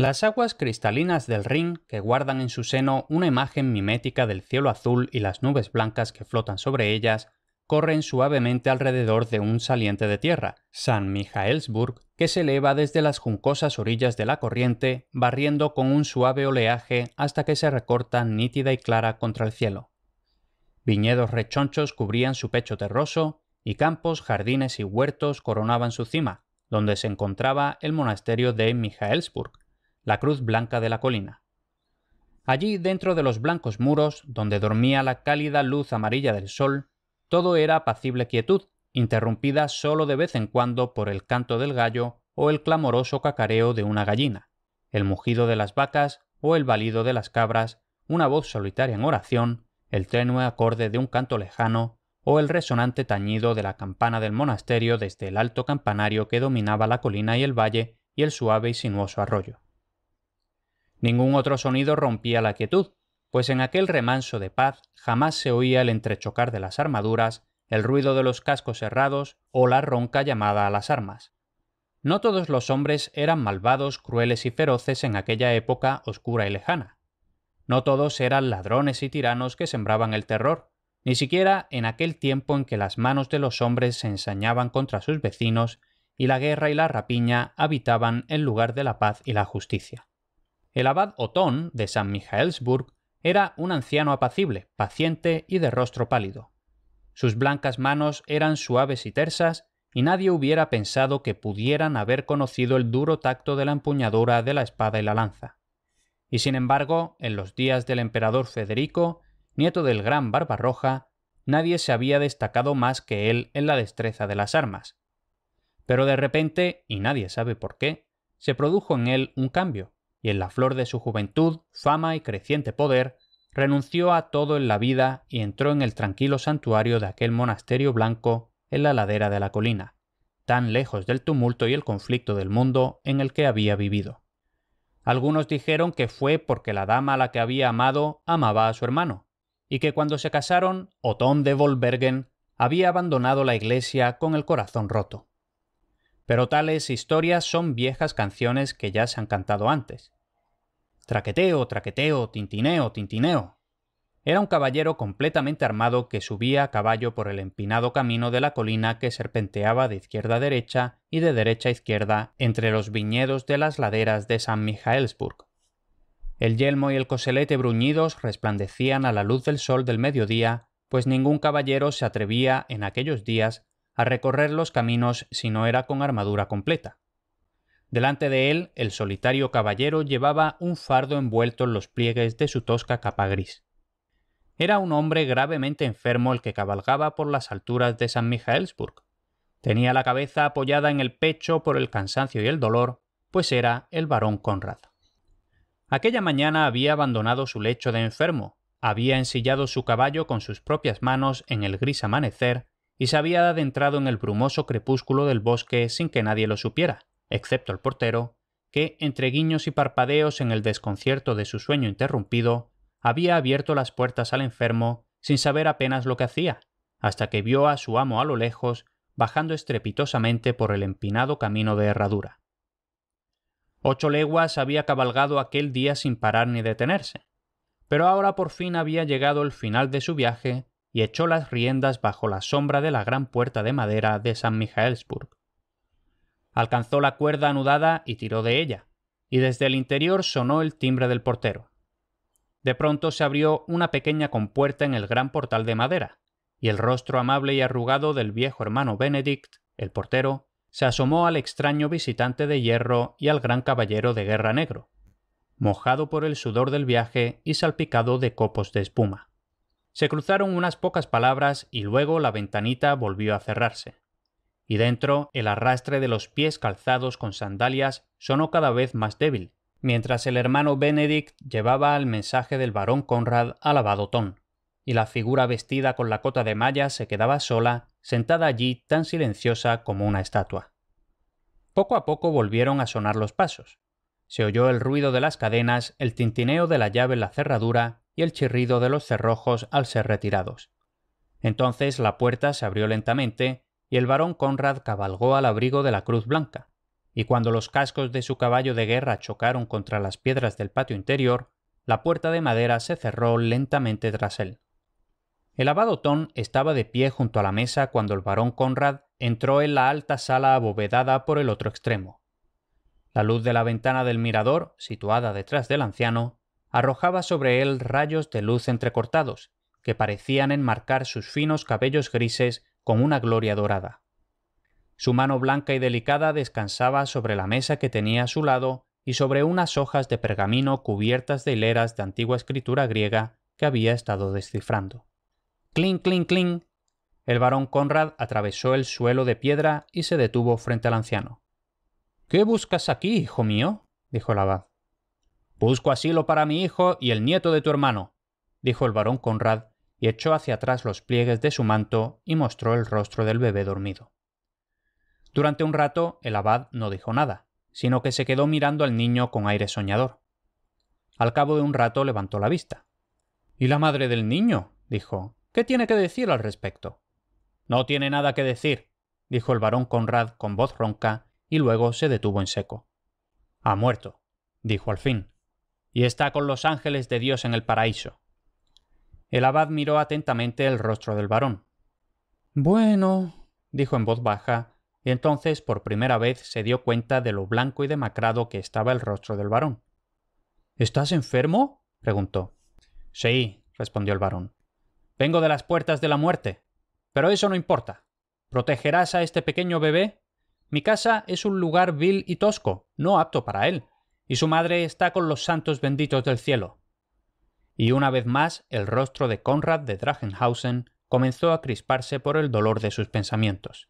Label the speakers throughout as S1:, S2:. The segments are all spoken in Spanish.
S1: Las aguas cristalinas del Rin, que guardan en su seno una imagen mimética del cielo azul y las nubes blancas que flotan sobre ellas, corren suavemente alrededor de un saliente de tierra, San Michaelsburg, que se eleva desde las juncosas orillas de la corriente, barriendo con un suave oleaje hasta que se recorta nítida y clara contra el cielo. Viñedos rechonchos cubrían su pecho terroso, y campos, jardines y huertos coronaban su cima, donde se encontraba el monasterio de Mijaelsburg, la Cruz Blanca de la Colina. Allí, dentro de los blancos muros, donde dormía la cálida luz amarilla del sol, todo era apacible quietud, interrumpida solo de vez en cuando por el canto del gallo o el clamoroso cacareo de una gallina, el mugido de las vacas o el balido de las cabras, una voz solitaria en oración, el tenue acorde de un canto lejano o el resonante tañido de la campana del monasterio desde el alto campanario que dominaba la colina y el valle y el suave y sinuoso arroyo. Ningún otro sonido rompía la quietud, pues en aquel remanso de paz jamás se oía el entrechocar de las armaduras, el ruido de los cascos cerrados o la ronca llamada a las armas. No todos los hombres eran malvados, crueles y feroces en aquella época oscura y lejana. No todos eran ladrones y tiranos que sembraban el terror, ni siquiera en aquel tiempo en que las manos de los hombres se ensañaban contra sus vecinos y la guerra y la rapiña habitaban el lugar de la paz y la justicia. El abad Otón de San Mijaelsburg era un anciano apacible, paciente y de rostro pálido. Sus blancas manos eran suaves y tersas, y nadie hubiera pensado que pudieran haber conocido el duro tacto de la empuñadura de la espada y la lanza. Y sin embargo, en los días del emperador Federico, nieto del gran Barbarroja, nadie se había destacado más que él en la destreza de las armas. Pero de repente, y nadie sabe por qué, se produjo en él un cambio y en la flor de su juventud, fama y creciente poder, renunció a todo en la vida y entró en el tranquilo santuario de aquel monasterio blanco en la ladera de la colina, tan lejos del tumulto y el conflicto del mundo en el que había vivido. Algunos dijeron que fue porque la dama a la que había amado amaba a su hermano, y que cuando se casaron, Otón de Volbergen había abandonado la iglesia con el corazón roto. Pero tales historias son viejas canciones que ya se han cantado antes. Traqueteo, traqueteo, tintineo, tintineo. Era un caballero completamente armado que subía a caballo por el empinado camino de la colina que serpenteaba de izquierda a derecha y de derecha a izquierda entre los viñedos de las laderas de San Mijaelsburg. El yelmo y el coselete bruñidos resplandecían a la luz del sol del mediodía, pues ningún caballero se atrevía en aquellos días a recorrer los caminos si no era con armadura completa. Delante de él, el solitario caballero llevaba un fardo envuelto en los pliegues de su tosca capa gris. Era un hombre gravemente enfermo el que cabalgaba por las alturas de San Mijaelsburg. Tenía la cabeza apoyada en el pecho por el cansancio y el dolor, pues era el barón Conrad. Aquella mañana había abandonado su lecho de enfermo, había ensillado su caballo con sus propias manos en el gris amanecer y se había adentrado en el brumoso crepúsculo del bosque sin que nadie lo supiera, excepto el portero, que, entre guiños y parpadeos en el desconcierto de su sueño interrumpido, había abierto las puertas al enfermo sin saber apenas lo que hacía, hasta que vio a su amo a lo lejos bajando estrepitosamente por el empinado camino de herradura. Ocho leguas había cabalgado aquel día sin parar ni detenerse, pero ahora por fin había llegado el final de su viaje y echó las riendas bajo la sombra de la gran puerta de madera de San Mijaelsburg. Alcanzó la cuerda anudada y tiró de ella, y desde el interior sonó el timbre del portero. De pronto se abrió una pequeña compuerta en el gran portal de madera, y el rostro amable y arrugado del viejo hermano Benedict, el portero, se asomó al extraño visitante de hierro y al gran caballero de guerra negro, mojado por el sudor del viaje y salpicado de copos de espuma. Se cruzaron unas pocas palabras y luego la ventanita volvió a cerrarse. Y dentro el arrastre de los pies calzados con sandalias sonó cada vez más débil, mientras el hermano Benedict llevaba el mensaje del barón Conrad al abadotón, y la figura vestida con la cota de malla se quedaba sola, sentada allí tan silenciosa como una estatua. Poco a poco volvieron a sonar los pasos. Se oyó el ruido de las cadenas, el tintineo de la llave en la cerradura el chirrido de los cerrojos al ser retirados. Entonces la puerta se abrió lentamente y el barón Conrad cabalgó al abrigo de la Cruz Blanca, y cuando los cascos de su caballo de guerra chocaron contra las piedras del patio interior, la puerta de madera se cerró lentamente tras él. El abad Tón estaba de pie junto a la mesa cuando el barón Conrad entró en la alta sala abovedada por el otro extremo. La luz de la ventana del mirador, situada detrás del anciano, arrojaba sobre él rayos de luz entrecortados, que parecían enmarcar sus finos cabellos grises con una gloria dorada. Su mano blanca y delicada descansaba sobre la mesa que tenía a su lado y sobre unas hojas de pergamino cubiertas de hileras de antigua escritura griega que había estado descifrando. Clink, clink, clink. El barón Conrad atravesó el suelo de piedra y se detuvo frente al anciano. ¿Qué buscas aquí, hijo mío? dijo el abad. Busco asilo para mi hijo y el nieto de tu hermano, dijo el barón Conrad, y echó hacia atrás los pliegues de su manto y mostró el rostro del bebé dormido. Durante un rato el abad no dijo nada, sino que se quedó mirando al niño con aire soñador. Al cabo de un rato levantó la vista. ¿Y la madre del niño? dijo. ¿Qué tiene que decir al respecto? No tiene nada que decir, dijo el barón Conrad con voz ronca, y luego se detuvo en seco. Ha muerto, dijo al fin y está con los ángeles de Dios en el paraíso. El abad miró atentamente el rostro del varón. Bueno, dijo en voz baja, y entonces por primera vez se dio cuenta de lo blanco y demacrado que estaba el rostro del varón. ¿Estás enfermo? preguntó. Sí, respondió el varón. Vengo de las puertas de la muerte. Pero eso no importa. ¿Protegerás a este pequeño bebé? Mi casa es un lugar vil y tosco, no apto para él, y su madre está con los santos benditos del cielo. Y una vez más el rostro de Conrad de Drachenhausen comenzó a crisparse por el dolor de sus pensamientos.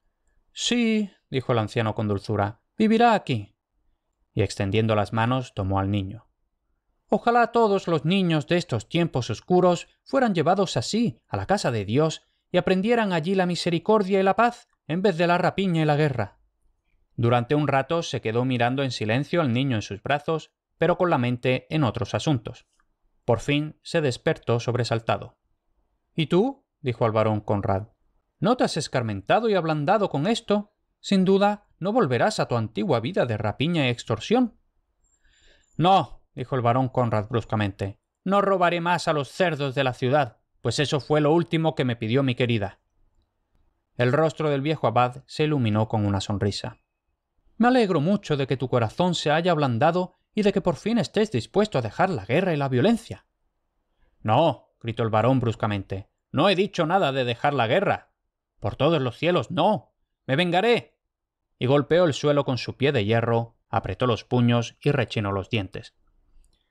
S1: Sí, dijo el anciano con dulzura, vivirá aquí. Y extendiendo las manos tomó al niño. Ojalá todos los niños de estos tiempos oscuros fueran llevados así a la casa de Dios y aprendieran allí la misericordia y la paz en vez de la rapiña y la guerra. Durante un rato se quedó mirando en silencio al niño en sus brazos, pero con la mente en otros asuntos. Por fin se despertó sobresaltado. ¿Y tú? dijo al barón Conrad. ¿No te has escarmentado y ablandado con esto? Sin duda, no volverás a tu antigua vida de rapiña y extorsión. No, dijo el barón Conrad bruscamente. No robaré más a los cerdos de la ciudad, pues eso fue lo último que me pidió mi querida. El rostro del viejo abad se iluminó con una sonrisa. Me alegro mucho de que tu corazón se haya ablandado y de que por fin estés dispuesto a dejar la guerra y la violencia. No, gritó el varón bruscamente, no he dicho nada de dejar la guerra. Por todos los cielos, no. Me vengaré. Y golpeó el suelo con su pie de hierro, apretó los puños y rechinó los dientes.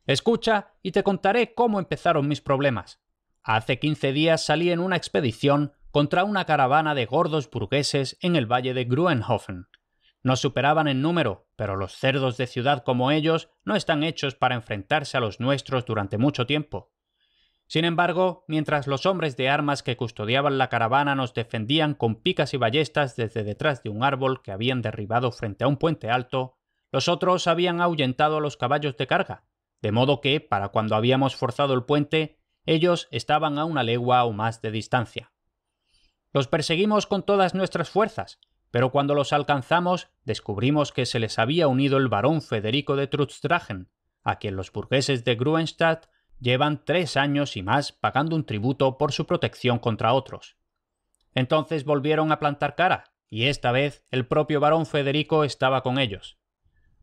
S1: Escucha y te contaré cómo empezaron mis problemas. Hace quince días salí en una expedición contra una caravana de gordos burgueses en el valle de Gruenhofen, nos superaban en número, pero los cerdos de ciudad como ellos no están hechos para enfrentarse a los nuestros durante mucho tiempo. Sin embargo, mientras los hombres de armas que custodiaban la caravana nos defendían con picas y ballestas desde detrás de un árbol que habían derribado frente a un puente alto, los otros habían ahuyentado a los caballos de carga, de modo que, para cuando habíamos forzado el puente, ellos estaban a una legua o más de distancia. Los perseguimos con todas nuestras fuerzas, pero cuando los alcanzamos, descubrimos que se les había unido el barón Federico de Trutztragen, a quien los burgueses de Gruenstadt llevan tres años y más pagando un tributo por su protección contra otros. Entonces volvieron a plantar cara, y esta vez el propio barón Federico estaba con ellos.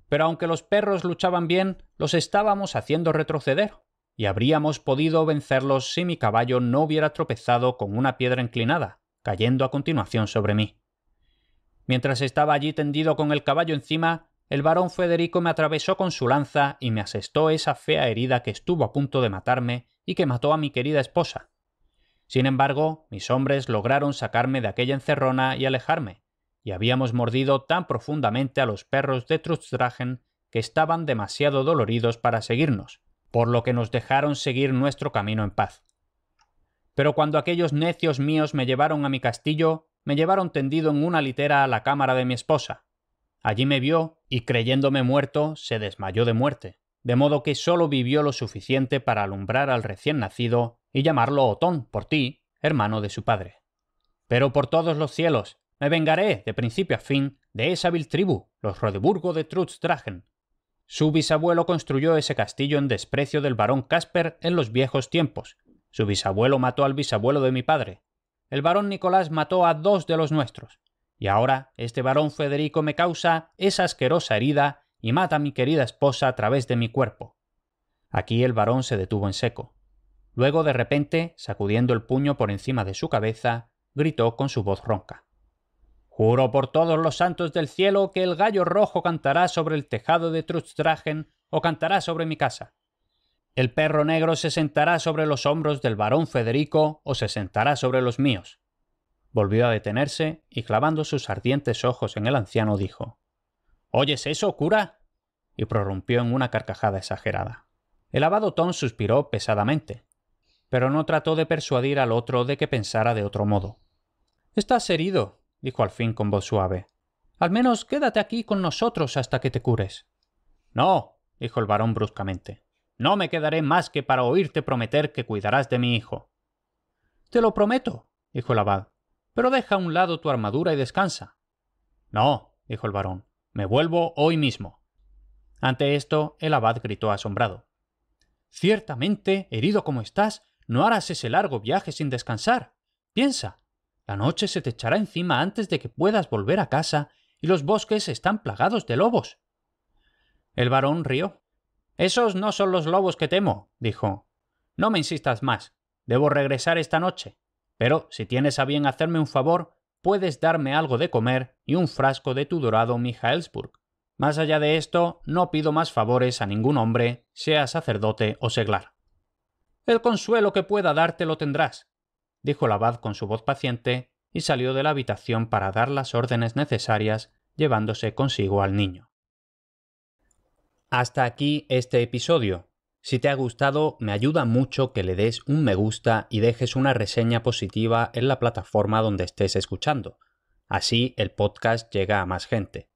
S1: Pero aunque los perros luchaban bien, los estábamos haciendo retroceder, y habríamos podido vencerlos si mi caballo no hubiera tropezado con una piedra inclinada, cayendo a continuación sobre mí. Mientras estaba allí tendido con el caballo encima, el barón Federico me atravesó con su lanza y me asestó esa fea herida que estuvo a punto de matarme y que mató a mi querida esposa. Sin embargo, mis hombres lograron sacarme de aquella encerrona y alejarme, y habíamos mordido tan profundamente a los perros de Trustdragen que estaban demasiado doloridos para seguirnos, por lo que nos dejaron seguir nuestro camino en paz. Pero cuando aquellos necios míos me llevaron a mi castillo, me llevaron tendido en una litera a la cámara de mi esposa. Allí me vio y creyéndome muerto, se desmayó de muerte, de modo que solo vivió lo suficiente para alumbrar al recién nacido y llamarlo Otón por ti, hermano de su padre. Pero por todos los cielos, me vengaré, de principio a fin, de esa vil tribu, los Rodeburgo de trutz Su bisabuelo construyó ese castillo en desprecio del barón Casper en los viejos tiempos. Su bisabuelo mató al bisabuelo de mi padre, el varón Nicolás mató a dos de los nuestros, y ahora este varón Federico me causa esa asquerosa herida y mata a mi querida esposa a través de mi cuerpo. Aquí el varón se detuvo en seco. Luego, de repente, sacudiendo el puño por encima de su cabeza, gritó con su voz ronca. Juro por todos los santos del cielo que el gallo rojo cantará sobre el tejado de Trutstragen o cantará sobre mi casa. El perro negro se sentará sobre los hombros del varón Federico o se sentará sobre los míos. Volvió a detenerse y clavando sus ardientes ojos en el anciano dijo ¿Oyes eso, cura? y prorrumpió en una carcajada exagerada. El abado Tom suspiró pesadamente, pero no trató de persuadir al otro de que pensara de otro modo. Estás herido, dijo al fin con voz suave. Al menos quédate aquí con nosotros hasta que te cures. No, dijo el varón bruscamente. No me quedaré más que para oírte prometer que cuidarás de mi hijo. Te lo prometo, dijo el abad, pero deja a un lado tu armadura y descansa. No, dijo el varón, me vuelvo hoy mismo. Ante esto, el abad gritó asombrado. Ciertamente, herido como estás, no harás ese largo viaje sin descansar. Piensa, la noche se te echará encima antes de que puedas volver a casa y los bosques están plagados de lobos. El varón rió. Esos no son los lobos que temo, dijo. No me insistas más. Debo regresar esta noche. Pero si tienes a bien hacerme un favor, puedes darme algo de comer y un frasco de tu dorado Mijaelsburg. Más allá de esto, no pido más favores a ningún hombre, sea sacerdote o seglar. El consuelo que pueda darte lo tendrás, dijo el abad con su voz paciente, y salió de la habitación para dar las órdenes necesarias, llevándose consigo al niño. Hasta aquí este episodio. Si te ha gustado, me ayuda mucho que le des un me gusta y dejes una reseña positiva en la plataforma donde estés escuchando. Así el podcast llega a más gente.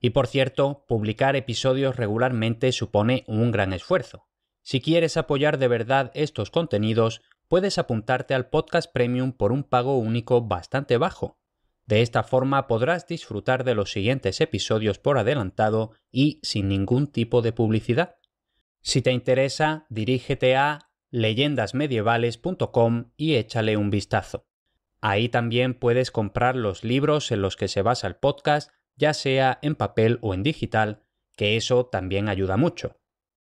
S1: Y por cierto, publicar episodios regularmente supone un gran esfuerzo. Si quieres apoyar de verdad estos contenidos, puedes apuntarte al podcast premium por un pago único bastante bajo. De esta forma podrás disfrutar de los siguientes episodios por adelantado y sin ningún tipo de publicidad. Si te interesa, dirígete a leyendasmedievales.com y échale un vistazo. Ahí también puedes comprar los libros en los que se basa el podcast, ya sea en papel o en digital, que eso también ayuda mucho.